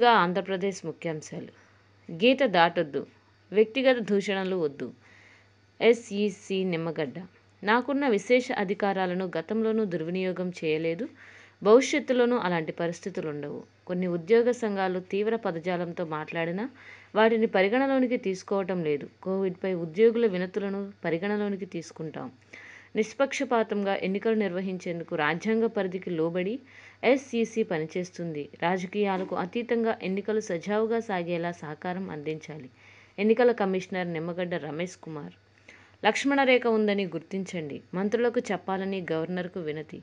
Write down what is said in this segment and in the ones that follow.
ముందుగా ఆంధ్రప్రదేశ్ ముఖ్యాంశాలు గీత దాటొద్దు వ్యక్తిగత దూషణలు వద్దు ఎస్ఈసి నిమ్మగడ్డ నాకున్న విశేష అధికారాలను గతంలోనూ దుర్వినియోగం చేయలేదు భవిష్యత్తులోనూ అలాంటి పరిస్థితులు ఉండవు కొన్ని ఉద్యోగ సంఘాలు తీవ్ర పదజాలంతో మాట్లాడినా వాటిని పరిగణలోనికి తీసుకోవటం లేదు కోవిడ్పై ఉద్యోగుల వినతులను పరిగణలోనికి తీసుకుంటాం నిష్పక్షపాతంగా ఎన్నికలు నిర్వహించేందుకు రాజ్యాంగ పరిధికి లోబడి ఎస్ఈసి పనిచేస్తుంది రాజకీయాలకు అతీతంగా ఎన్నికలు సజావుగా సాగేలా సహకారం అందించాలి ఎన్నికల కమిషనర్ నిమ్మగడ్డ రమేష్ కుమార్ లక్ష్మణరేఖ ఉందని గుర్తించండి మంత్రులకు చెప్పాలని గవర్నర్కు వినతి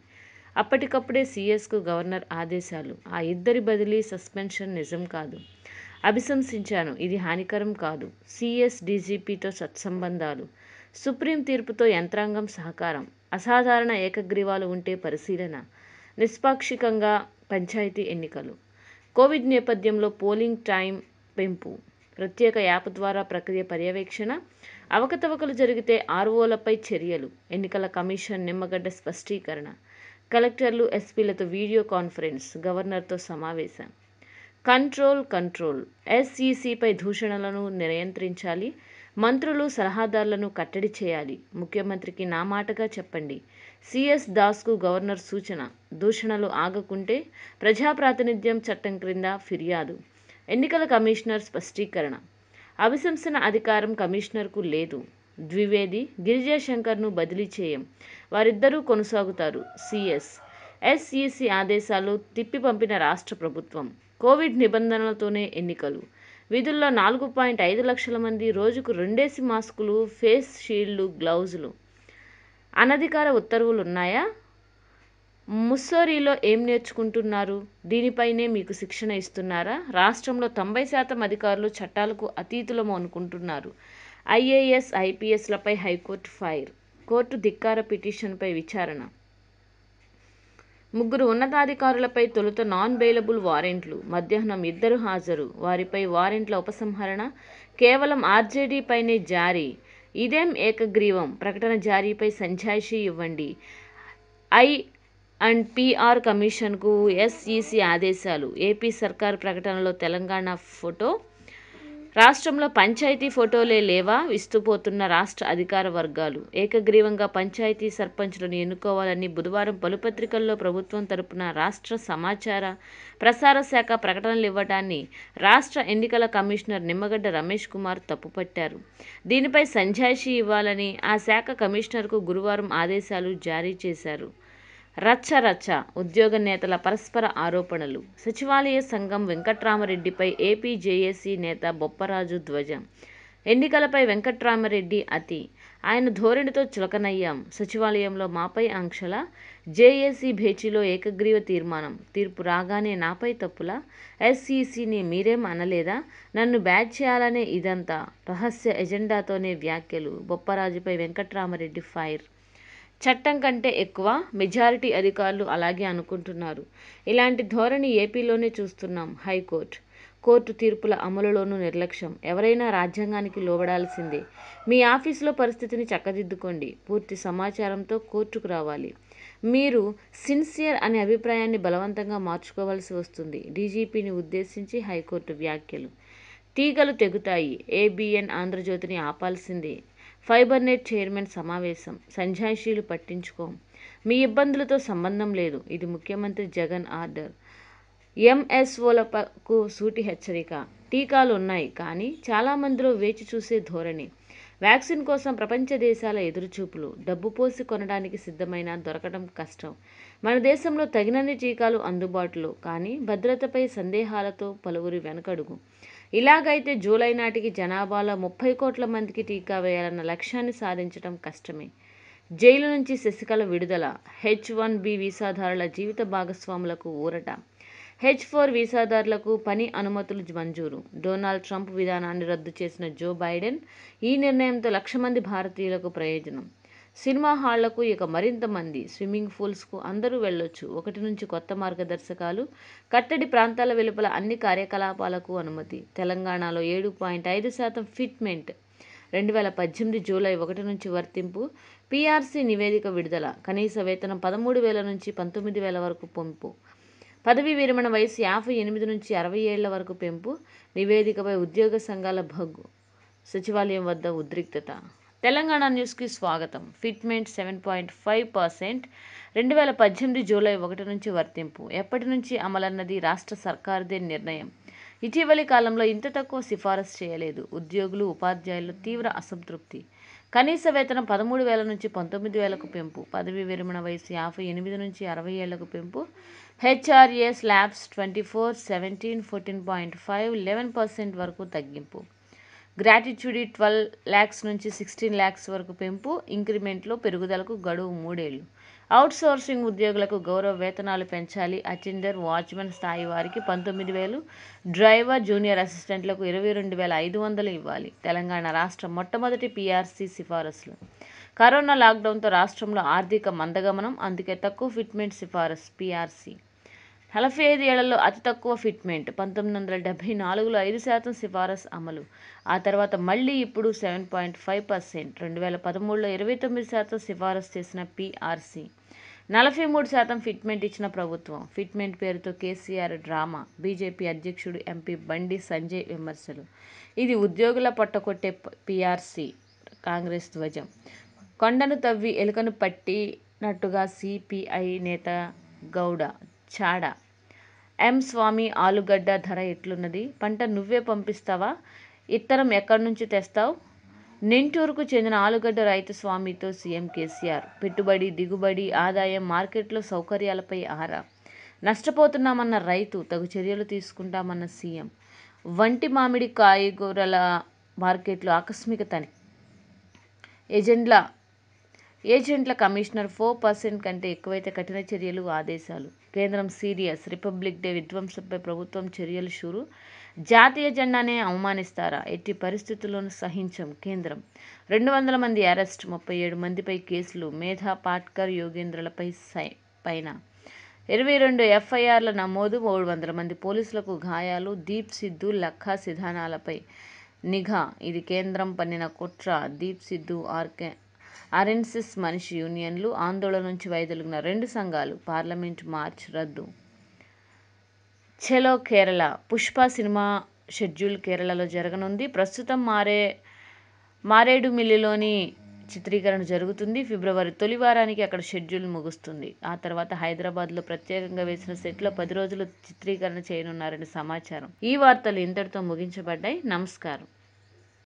అప్పటికప్పుడే సీఎస్కు గవర్నర్ ఆదేశాలు ఆ ఇద్దరి బదిలీ సస్పెన్షన్ నిజం కాదు అభిశంసించాను ఇది హానికరం కాదు సిఎస్ డీజీపీతో సత్సంబంధాలు సుప్రీం తీర్పుతో యంత్రాంగం సహకారం అసాధారణ ఏకగ్రీవాలు ఉంటే పరిశీలన నిష్పాక్షికంగా పంచాయతీ ఎన్నికలు కోవిడ్ నేపథ్యంలో పోలింగ్ టైం పెంపు ప్రత్యేక యాప్ ద్వారా ప్రక్రియ పర్యవేక్షణ అవకతవకలు జరిగితే ఆర్ఓలపై చర్యలు ఎన్నికల కమిషన్ నిమ్మగడ్డ స్పష్టీకరణ కలెక్టర్లు ఎస్పీలతో వీడియో కాన్ఫరెన్స్ గవర్నర్తో సమావేశం కంట్రోల్ కంట్రోల్ ఎస్ఈసిపై దూషణలను నియంత్రించాలి మంత్రులు సలహాదారులను కట్టడి చేయాలి ముఖ్యమంత్రికి నా మాటగా చెప్పండి సిఎస్ దాస్కు గవర్నర్ సూచన దూషణలు ఆగకుంటే ప్రజాప్రాతినిధ్యం చట్టం క్రింద ఫిర్యాదు ఎన్నికల కమిషనర్ స్పష్టీకరణ అవిశంసన అధికారం కమిషనర్కు లేదు ద్వివేది గిరిజాశంకర్ను బదిలీ చేయం వారిద్దరూ కొనసాగుతారు సిఎస్ ఎస్ఈసి ఆదేశాలు తిప్పి పంపిన రాష్ట్ర ప్రభుత్వం కోవిడ్ నిబంధనలతోనే ఎన్నికలు వీధుల్లో నాలుగు పాయింట్ ఐదు లక్షల మంది రోజుకు రెండేసి మాస్కులు ఫేస్ షీల్డ్లు గ్లౌజులు అనధికార ఉత్తర్వులు ఉన్నాయా ముస్సోరీలో ఏం నేర్చుకుంటున్నారు దీనిపైనే మీకు శిక్షణ ఇస్తున్నారా రాష్ట్రంలో తొంభై శాతం అధికారులు చట్టాలకు అతీతులము అనుకుంటున్నారు ఐఏఎస్ ఐపీఎస్లపై హైకోర్టు ఫైర్ కోర్టు ధిక్కార పిటిషన్పై విచారణ ముగ్గురు ఉన్నతాధికారులపై తొలుత నాన్ బెయిలబుల్ వారెంట్లు మధ్యాహ్నం ఇద్దరు హాజరు వారిపై వారెంట్ల ఉపసంహరణ కేవలం ఆర్జేడీపైనే జారీ ఇదేం ఏకగ్రీవం ప్రకటన జారీపై సంజాయిషీ ఇవ్వండి ఐ అండ్ పీఆర్ కమిషన్కు ఎస్ఈసి ఆదేశాలు ఏపీ సర్కార్ ప్రకటనలో తెలంగాణ ఫోటో రాష్ట్రంలో పంచాయతీ ఫోటోలే లేవా విస్తుపోతున్న రాష్ట్ర అధికార వర్గాలు ఏకగ్రీవంగా పంచాయతీ సర్పంచ్లను ఎన్నుకోవాలని బుధవారం పలు పత్రికల్లో ప్రభుత్వం తరపున రాష్ట్ర సమాచార ప్రసార శాఖ ప్రకటనలు ఇవ్వడాన్ని రాష్ట్ర ఎన్నికల కమిషనర్ నిమ్మగడ్డ రమేష్ కుమార్ తప్పుపట్టారు దీనిపై సంజాయిషి ఇవ్వాలని ఆ శాఖ కమిషనర్కు గురువారం ఆదేశాలు జారీ చేశారు రచ్చ రచ్చ ఉద్యోగ నేతల పరస్పర ఆరోపణలు సచివాలయ సంఘం వెంకట్రామరెడ్డిపై ఏపీ జేఏసీ నేత బొప్పరాజు ధ్వజం ఎన్నికలపై వెంకట్రామరెడ్డి అతి ఆయన ధోరణితో చులకనయ్యాం సచివాలయంలో మాపై ఆంక్షల జేఏసీ భేటీలో ఏకగ్రీవ తీర్మానం తీర్పు రాగానే నాపై తప్పుల ఎస్ఈసీని మీరేం అనలేదా నన్ను బ్యాచ్ చేయాలనే ఇదంతా రహస్య ఎజెండాతోనే వ్యాఖ్యలు బొప్పరాజుపై వెంకట్రామరెడ్డి ఫైర్ చట్టం కంటే ఎక్కువ మెజారిటీ అధికారులు అలాగే అనుకుంటున్నారు ఇలాంటి ధోరణి ఏపీలోనే చూస్తున్నాం హైకోర్టు కోర్టు తీర్పుల అమలులోనూ నిర్లక్ష్యం ఎవరైనా రాజ్యాంగానికి లోబడాల్సిందే మీ ఆఫీసులో పరిస్థితిని చక్కదిద్దుకోండి పూర్తి సమాచారంతో కోర్టుకు రావాలి మీరు సిన్సియర్ అనే అభిప్రాయాన్ని బలవంతంగా మార్చుకోవాల్సి వస్తుంది డీజీపీని ఉద్దేశించి హైకోర్టు వ్యాఖ్యలు తీగలు తెగుతాయి ఏబిఎన్ ఆంధ్రజ్యోతిని ఆపాల్సిందే ఫైబర్ నెట్ చైర్మన్ సమావేశం సంజాయిషీలు పట్టించుకోం మీ ఇబ్బందులతో సంబంధం లేదు ఇది ముఖ్యమంత్రి జగన్ ఆర్డర్ ఎంఎస్ఓలకు సూటి హెచ్చరిక టీకాలు ఉన్నాయి కానీ చాలామందిలో వేచి చూసే ధోరణి వ్యాక్సిన్ కోసం ప్రపంచ దేశాల ఎదురుచూపులు డబ్బు పోసి కొనడానికి సిద్ధమైన దొరకడం కష్టం మన దేశంలో తగినన్ని టీకాలు అందుబాటులో కానీ భద్రతపై సందేహాలతో పలువురి వెనకడుగు ఇలాగైతే జూలై నాటికి జనాభాలో ముప్పై కోట్ల మందికి టీకా వేయాలన్న లక్ష్యాన్ని సాధించడం కష్టమే జైలు నుంచి శశికళ విడుదల హెచ్ వన్ బి వీసాదారుల జీవిత భాగస్వాములకు ఊరట హెచ్ ఫోర్ వీసాదారులకు పని అనుమతులు మంజూరు డొనాల్డ్ ట్రంప్ విధానాన్ని రద్దు చేసిన జో బైడెన్ ఈ నిర్ణయంతో లక్ష మంది భారతీయులకు ప్రయోజనం సినిమా హాళ్లకు ఇక మరింత మంది స్విమ్మింగ్ పూల్స్కు అందరూ వెళ్ళొచ్చు ఒకటి నుంచి కొత్త మార్గదర్శకాలు కట్టడి ప్రాంతాల వెలుపల అన్ని కార్యకలాపాలకు అనుమతి తెలంగాణలో ఏడు పాయింట్ ఐదు శాతం ఫిట్మెంట్ రెండు వేల పద్దెనిమిది జూలై ఒకటి నుంచి వర్తింపు పీఆర్సీ నివేదిక విడుదల కనీస వేతనం పదమూడు వేల నుంచి పంతొమ్మిది వేల వరకు పంపు పదవి విరమణ వయసు యాభై ఎనిమిది నుంచి అరవై ఏళ్ల వరకు పెంపు నివేదికపై ఉద్యోగ సంఘాల భగ్గు సచివాలయం వద్ద ఉద్రిక్తత తెలంగాణ న్యూస్కి స్వాగతం fitment seven point five percent రెండు వేల పద్దెనిమిది జూలై ఒకటి నుంచి వర్తింపు ఎప్పటి నుంచి అమలన్నది రాష్ట్ర సర్కారుదే నిర్ణయం ఇటీవలి కాలంలో ఇంత తక్కువ సిఫారసు చేయలేదు ఉద్యోగులు ఉపాధ్యాయులు తీవ్ర అసంతృప్తి కనీస వేతనం పదమూడు వేల నుంచి పంతొమ్మిది వేలకు పెంపు పదవి విరమణ వయసు యాభై ఎనిమిది నుంచి అరవై ఏళ్లకు పెంపు HRA slabs twenty four seventeen fourteen point five eleven percent వరకు తగ్గింపు గ్రాటిట్యూడ్ ట్వెల్వ్ ల్యాక్స్ నుంచి సిక్స్టీన్ ల్యాక్స్ వరకు పెంపు ఇంక్రిమెంట్లో పెరుగుదలకు గడువు మూడేళ్లు అవుట్సోర్సింగ్ ఉద్యోగులకు గౌరవ వేతనాలు పెంచాలి అటెండర్ వాచ్మెన్ స్థాయి వారికి పంతొమ్మిది వేలు డ్రైవర్ జూనియర్ అసిస్టెంట్లకు ఇరవై రెండు వేల ఐదు వందలు ఇవ్వాలి తెలంగాణ రాష్ట్ర మొట్టమొదటి పీఆర్సీ సిఫారసులు కరోనా లాక్డౌన్తో రాష్ట్రంలో ఆర్థిక మందగమనం అందుకే తక్కువ ఫిట్మెంట్ సిఫారసు పీఆర్సీ నలభై ఐదు ఏళ్లలో అతి తక్కువ ఫిట్మెంట్ పంతొమ్మిది వందల డెబ్బై నాలుగులో ఐదు శాతం సిఫారసు అమలు ఆ తర్వాత మళ్ళీ ఇప్పుడు సెవెన్ పాయింట్ ఫైవ్ పర్సెంట్ రెండు వేల పదమూడులో ఇరవై తొమ్మిది శాతం సిఫారసు చేసిన పీఆర్సీ నలభై మూడు శాతం ఫిట్మెంట్ ఇచ్చిన ప్రభుత్వం ఫిట్మెంట్ పేరుతో కేసీఆర్ డ్రామా బీజేపీ అధ్యక్షుడు ఎంపీ బండి సంజయ్ విమర్శలు ఇది ఉద్యోగుల పట్టకొట్టే పిఆర్సి కాంగ్రెస్ ధ్వజం కొండను తవ్వి ఎలుకను పట్టినట్టుగా సిపిఐ నేత గౌడ చాడ ఎం స్వామి ఆలుగడ్డ ధర ఎట్లున్నది పంట నువ్వే పంపిస్తావా ఇత్తనం ఎక్కడి నుంచి తెస్తావు నింటూరుకు చెందిన ఆలుగడ్డ రైతు స్వామితో సీఎం కేసీఆర్ పెట్టుబడి దిగుబడి ఆదాయం మార్కెట్లో సౌకర్యాలపై ఆరా నష్టపోతున్నామన్న రైతు తగు చర్యలు తీసుకుంటామన్న సీఎం వంటి మామిడి కాయగూరల మార్కెట్లో ఆకస్మిక తని ఏజెంట్ల ఏజెంట్ల కమిషనర్ ఫోర్ పర్సెంట్ కంటే ఎక్కువైతే కఠిన చర్యలు ఆదేశాలు కేంద్రం సీరియస్ రిపబ్లిక్ డే విధ్వంసంపై ప్రభుత్వం చర్యలు షూరు జాతీయ జెండానే అవమానిస్తారా ఎట్టి పరిస్థితుల్లోనూ సహించం కేంద్రం రెండు వందల మంది అరెస్ట్ ముప్పై ఏడు మందిపై కేసులు మేధా పాట్కర్ యోగేంద్రలపై సై పైన ఇరవై రెండు ఎఫ్ఐఆర్ల నమోదు మూడు వందల మంది పోలీసులకు గాయాలు దీప్ సిద్ధు లఖా సిధానాలపై నిఘా ఇది కేంద్రం పన్నిన కుట్ర దీప్ సిద్ధు ఆర్కే ఆర్ఎన్ఎస్ఎస్ మనిషి యూనియన్లు ఆందోళన నుంచి వైదొలిగిన రెండు సంఘాలు పార్లమెంట్ మార్చ్ రద్దు ఛలో కేరళ పుష్ప సినిమా షెడ్యూల్ కేరళలో జరగనుంది ప్రస్తుతం మారే మారేడుమిల్లిలోని చిత్రీకరణ జరుగుతుంది ఫిబ్రవరి తొలి వారానికి అక్కడ షెడ్యూల్ ముగుస్తుంది ఆ తర్వాత హైదరాబాద్లో ప్రత్యేకంగా వేసిన సెట్లో పది రోజులు చిత్రీకరణ చేయనున్నారని సమాచారం ఈ వార్తలు ఇంతటితో ముగించబడ్డాయి నమస్కారం